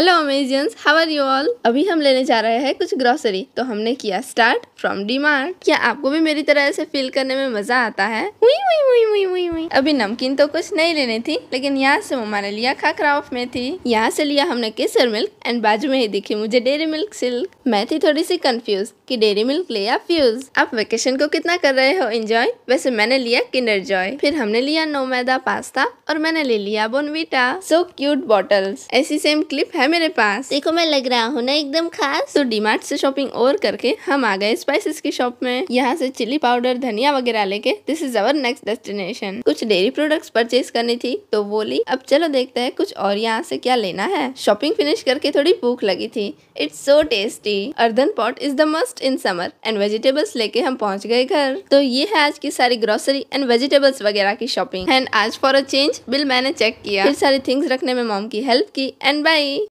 hello Amazians how are you all अभी हम लेने जा रहे हैं कुछ ग्रोसरी तो हमने किया स्टार्ट फ्रॉम डी मार्ट क्या आपको भी मेरी तरह ऐसे फील करने में मजा आता है हुई हुई हुई हुई अभी नमकीन तो कुछ नहीं लेनी थी लेकिन यहाँ से मम्मा ने लिया खाखरा ऑफ थी यहाँ से लिया हमने केसर मिल्क एंड बाजू में ही दिखी मुझे डेरी मिल्क सिल्क मैं थी थोड़ी सी कंफ्यूज कि डेयरी मिल्क ले या फ्यूज आप वेकेशन को कितना कर रहे हो एंजॉय वैसे मैंने लिया किंडर जॉय फिर हमने लिया नो मैदा पास्ता और मैंने ले लिया बोनविटा सो क्यूट बॉटल्स ऐसी सेम क्लिप है मेरे पास देखो मैं लग रहा हूँ ना एकदम खास तो डीमार्ट से शॉपिंग और करके हम आ गए स्पाइसेस की शॉप में यहाँ से चिली पाउडर धनिया वगैरह लेके this is our next destination कुछ कुछ डेयरी प्रोडक्ट्स परचेज करनी थी तो बोली अब चलो देखते हैं कुछ और यहाँ से क्या लेना है शॉपिंग फिनिश करके थोड़ी भूख लगी थी it's so tasty earthen pot is the must in summer and vegetables लेके हम पहुँच गए घर तो ये है आज की सारी ग्रोसरी एंड वेजिटेबल्स वगैरह की शॉपिंग एंड आज फॉर अ चेंज बिल मैंने चेक किया सारी थिंग्स रखने में मॉम की हेल्प की एंड बाई